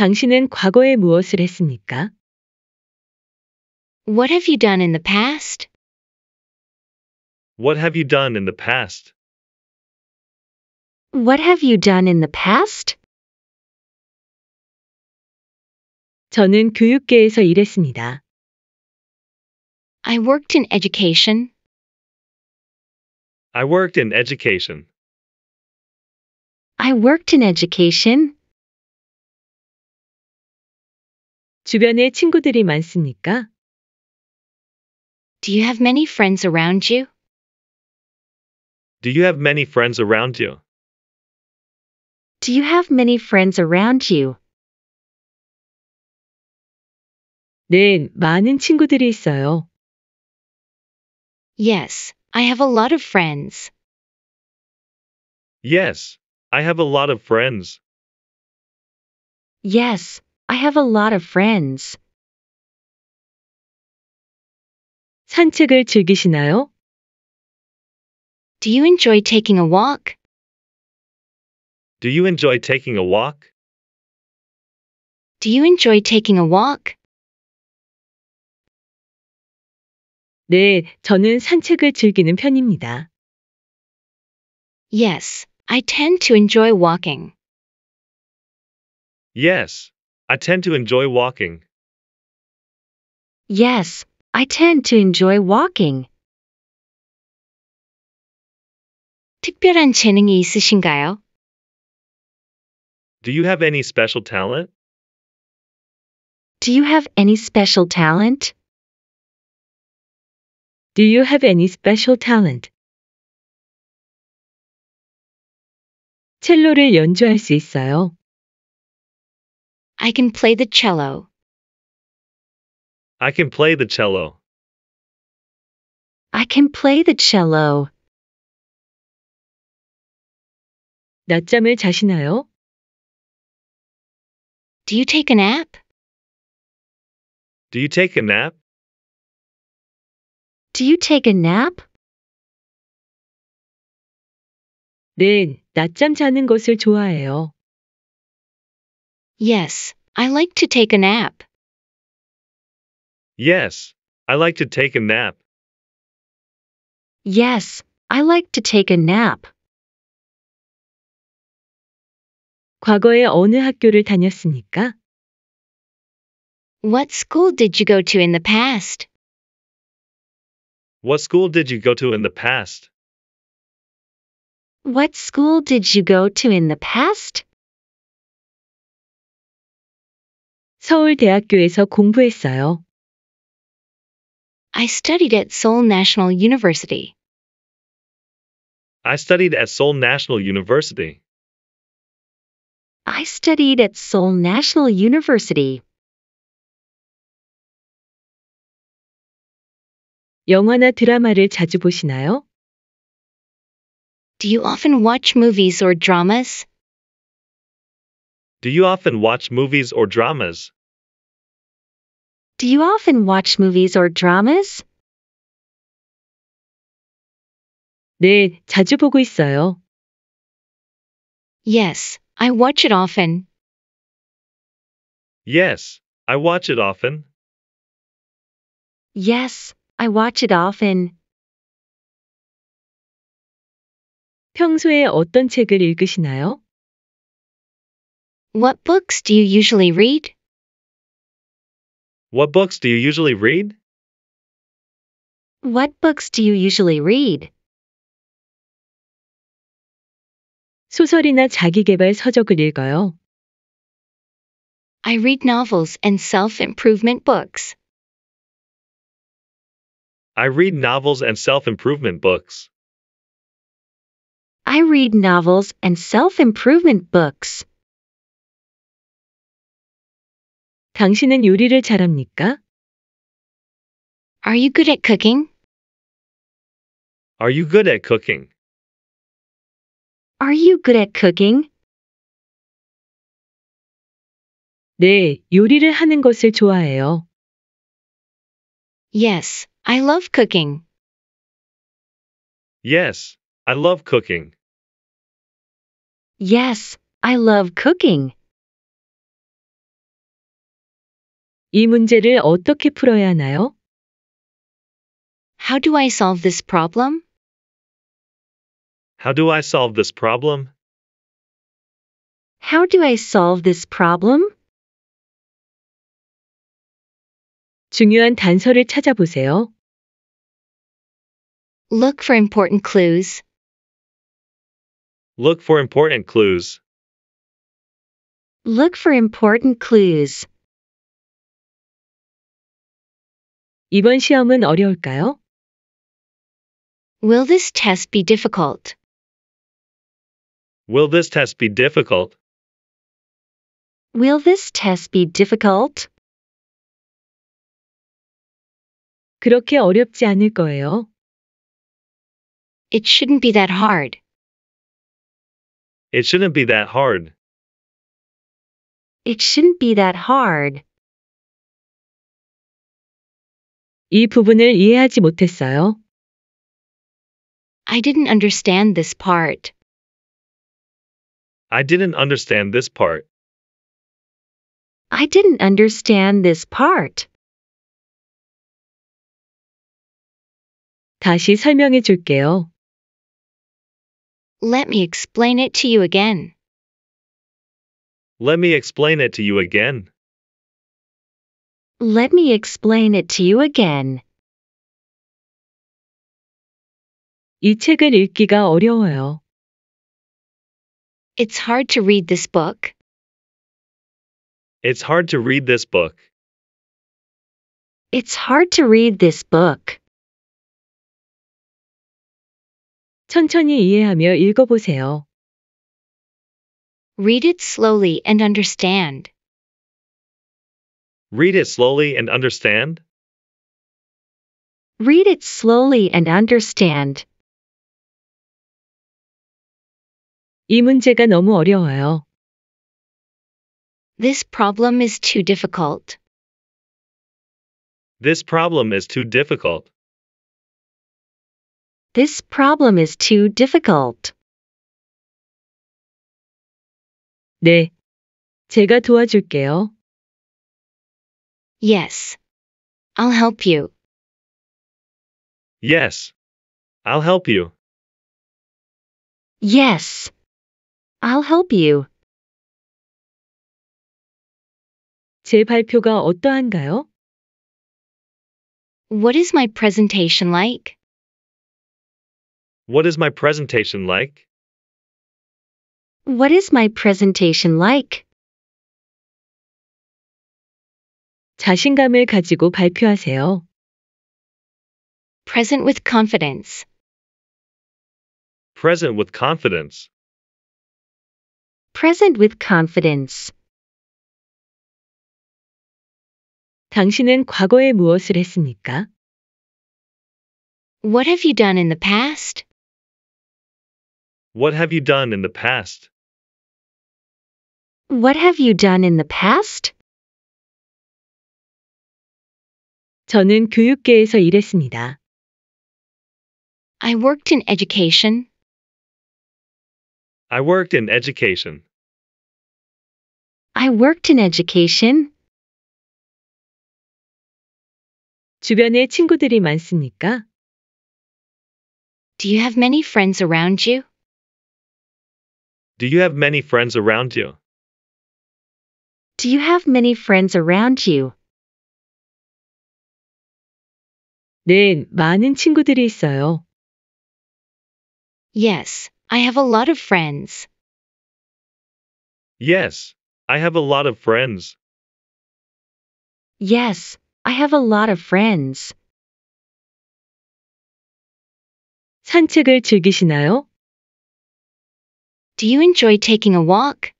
당신은 과거에 무엇을 했습니까? What have you done in the past? What have you done in the past? What have you done in the past? 저는 교육계에서 일했습니다. I worked in education. I worked in education. I worked in education. 주변에 친구들이 많습니까? Do you have many friends around you? Do you have many friends around you? Do you have many friends around you? 네, 많은 친구들이 있어요. Yes, I have a lot of friends. Yes, I have a lot of friends. Yes, I have a lot of friends. 산책을 즐기시나요? Do you enjoy taking a walk? Do you enjoy taking a walk? Do you enjoy taking a walk? 네, 저는 산책을 즐기는 편입니다. Yes, I tend to enjoy walking. Yes, I tend to enjoy walking. Yes, I tend to enjoy walking. 특별한 재능이 있으신가요? Do you have any special talent? Do you have any special talent? Do you have any special talent? 첼로를 연주할 수 있어요? I can play the cello. I can play the cello. I can play the cello. 낮잠을 자시나요? Do you take a nap? Do you take a nap? Do you take a nap? 네, 낮잠 자는 것을 좋아해요. Yes, I like to take a nap. Yes, I like to take a nap. Yes, I like to take a nap. 과거에 어느 학교를 다녔습니까? What school did you go to in the past? What school did you go to in the past? What school did you go to in the past? 서울대학교에서 공부했어요. I studied at Seoul National University. I studied at Seoul National University. I studied at Seoul National University. 영화나 드라마를 자주 보시나요? Do you often watch movies or dramas? Do you often watch movies or dramas? Do you often watch movies or dramas? 네, 자주 보고 있어요. Yes, I watch it often. Yes, I watch it often. Yes, I watch it often. 평소에 어떤 책을 읽으시나요? What books do you usually read? What books do you usually read? What books do you usually read? 소설이나 자기계발 서적을 읽어요. I read novels and self-improvement books. I read novels and self-improvement books. I read novels and self-improvement books. 당신은 요리를 잘합니까? Are you good at cooking? Are you good at cooking? Are you good at cooking? 네, 요리를 하는 것을 좋아해요. Yes, I love cooking. Yes, I love cooking. Yes, I love cooking. 이 문제를 어떻게 풀어야 하나요? How do I solve this problem? How do I solve this problem? How do I solve this problem? 중요한 단서를 찾아보세요. Look for important clues. Look for important clues. Look for important clues. 이번 시험은 어려울까요? Will this test be difficult? Will this test be difficult? Will this test be difficult? 그렇게 어렵지 않을 거예요. It shouldn't be that hard. It shouldn't be that hard. It shouldn't be that hard. 이 부분을 이해하지 못했어요. I didn't understand this part. I didn't understand this part. I didn't understand this part. 다시 설명해 줄게요. Let me explain it to you again. Let me explain it to you again. Let me explain it to you again. 이 읽기가 어려워요. It's hard to read this book. It's hard to read this book. It's hard to read this book. 천천히 이해하며 읽어보세요. Read it slowly and understand. Read it slowly and understand. Read it slowly and understand. 이 문제가 너무 어려워요. This problem is too difficult. This problem is too difficult. This problem is too difficult. 네. 제가 도와줄게요. Yes. I'll help you. Yes. I'll help you. Yes. I'll help you. 제 발표가 어떠한가요? What is my presentation like? What is my presentation like? What is my presentation like? 자신감을 가지고 발표하세요. Present with confidence. Present with confidence. Present with confidence. 당신은 과거에 무엇을 했습니까? What have you done in the past? What have you done in the past? What have you done in the past? 저는 교육계에서 일했습니다. I worked in education. I worked in education. I worked in education. 주변에 친구들이 많습니까? Do you have many friends around you? Do you have many friends around you? Do you have many friends around you? 네, 많은 친구들이 있어요. Yes, I have a lot of friends. Yes, I have a lot of friends. Yes, I have a lot of friends. 산책을 즐기시나요? Do you enjoy taking a walk?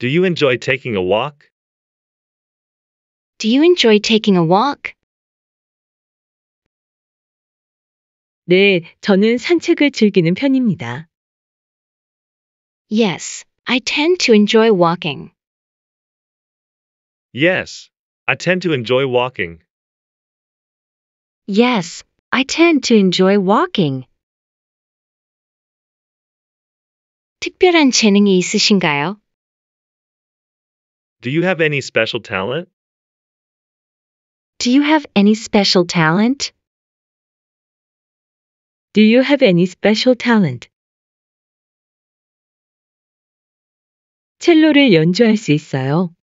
Do you enjoy taking a walk? Do you enjoy taking a walk? 네, 저는 산책을 즐기는 편입니다. Yes, I tend to enjoy walking. Yes, I tend to enjoy walking. Yes, I tend to enjoy walking. 특별한 재능이 있으신가요? Do you have any special talent? Do you have any special talent? Do you have any special talent? 첼로를 연주할 수 있어요.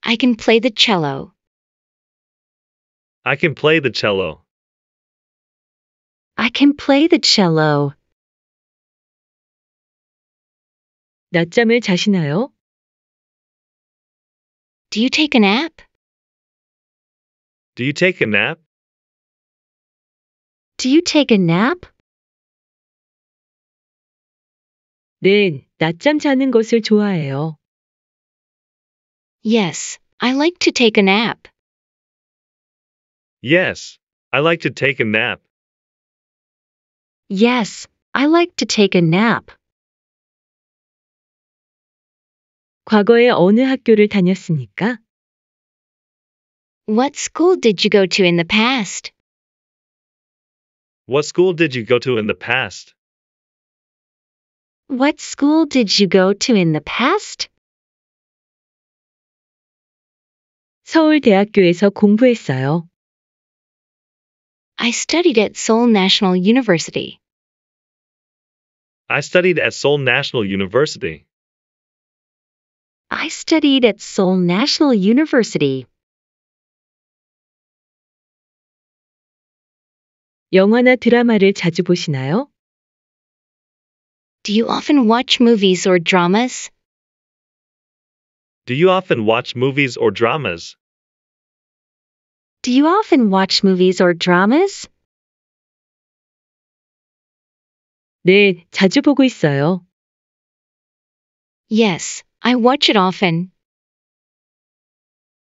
I can play the cello. I can play the cello. I can play the cello. 낮잠을 자시나요? Do you take a nap? Do you take a nap? Do you take a nap? 네, 낮잠 자는 것을 좋아해요. Yes, I like to take a nap. Yes, I like to take a nap. Yes, I like to take a nap. 과거에 어느 학교를 다녔습니까? What school did you go to in the past? What school did you go to in the past? What school did you go to in the past? 서울대학교에서 공부했어요. I studied at Seoul National University. I studied at Seoul National University. I studied at Seoul National University. 영화나 드라마를 자주 보시나요? Do you often watch movies or dramas? Do you often watch movies or dramas? Do you often watch movies or dramas? 네, 자주 보고 있어요. Yes, I watch it often.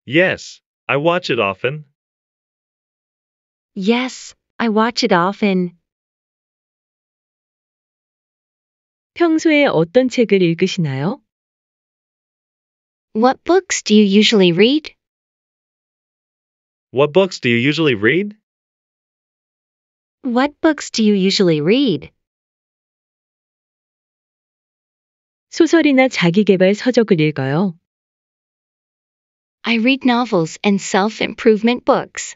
Yes, I watch it often. Yes, I watch it often. 평소에 어떤 책을 읽으시나요? What books do you usually read? What books do you usually read? What books do you usually read? 소설이나 서적을 읽어요. I read novels and self-improvement books.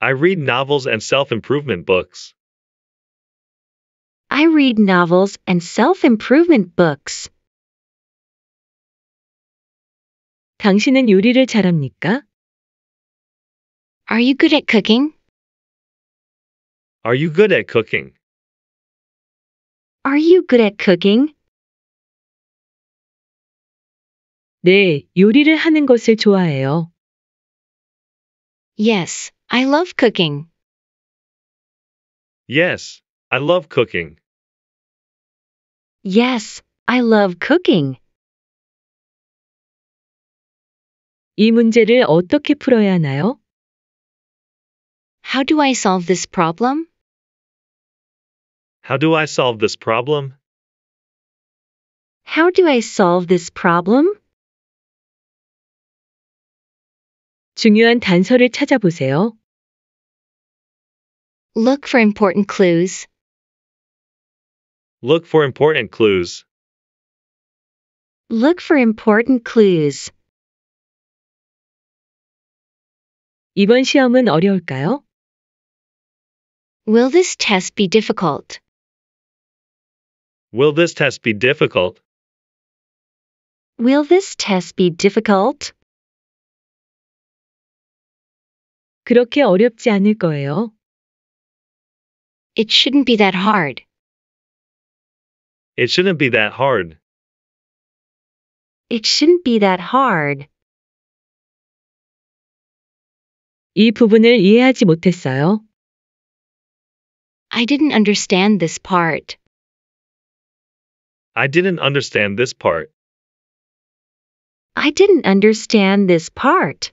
I read novels and self improvement books. I read novels and self improvement books. 당신은 요리를 잘합니까? Are you good at cooking? Are you good at cooking? Are you good at cooking? 네, 요리를 하는 것을 좋아해요. Yes, I love cooking. Yes, I love cooking. Yes, I love cooking. 이 문제를 어떻게 풀어야 하나요? How do I solve this problem? How do I solve this problem? How do I solve this problem? 중요한 단서를 찾아보세요. Look for important clues. Look for important clues. Look for important clues. 이번 시험은 어려울까요? Will this test be difficult? Will this test be difficult? Will this test be difficult? 그렇게 어렵지 않을 거예요. It shouldn't be that hard. It shouldn't be that hard. It shouldn't be that hard. 이 부분을 이해하지 못했어요. I didn't understand this part. I didn't understand this part. I didn't understand this part.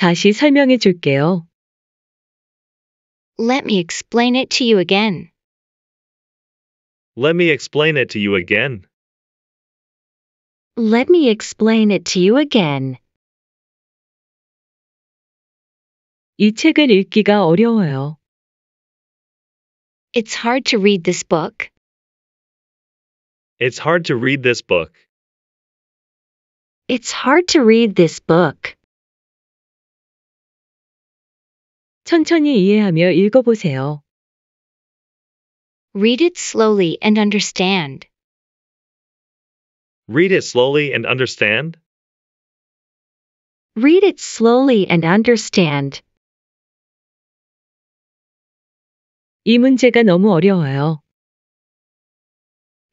다시 설명해 줄게요. Let me explain it to you again. Let me explain it to you again. Let me explain it to you again. 이 책을 읽기가 어려워요. It's hard to read this book. It's hard to read this book. It's hard to read this book. 천천히 이해하며 읽어보세요. Read it slowly and understand. Read it slowly and understand. Read it slowly and understand. 이 문제가 너무 어려워요.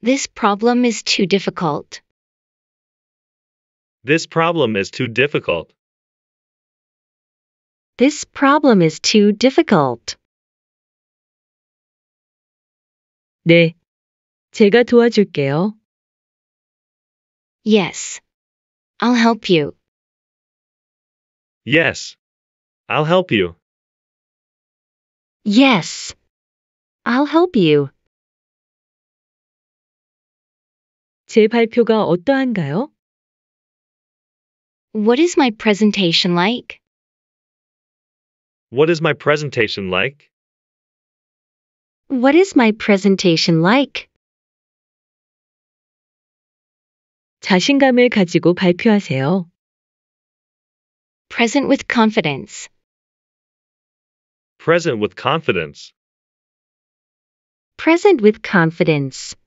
This problem is too difficult. This problem is too difficult. This problem is too difficult. 네, 제가 도와줄게요. Yes, I'll help you. Yes, I'll help you. Yes, I'll help you. 제 발표가 어떠한가요? What is my presentation like? What is my presentation like? What is my presentation like? 자신감을 가지고 발표하세요. Present with confidence. Present with confidence. Present with confidence.